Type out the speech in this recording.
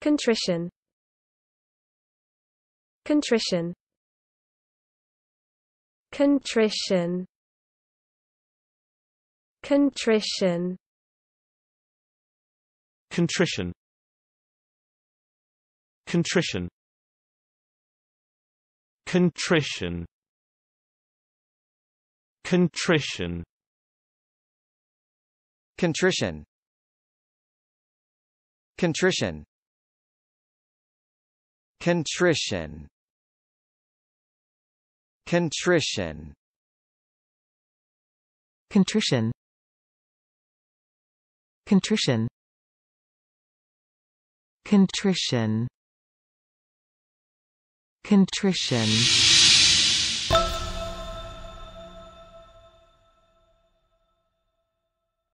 Contrition Contrition Contrition Contrition Contrition Contrition Contrition Contrition Contrition Contrition Contrition Contrition Contrition Contrition Contrition Contrition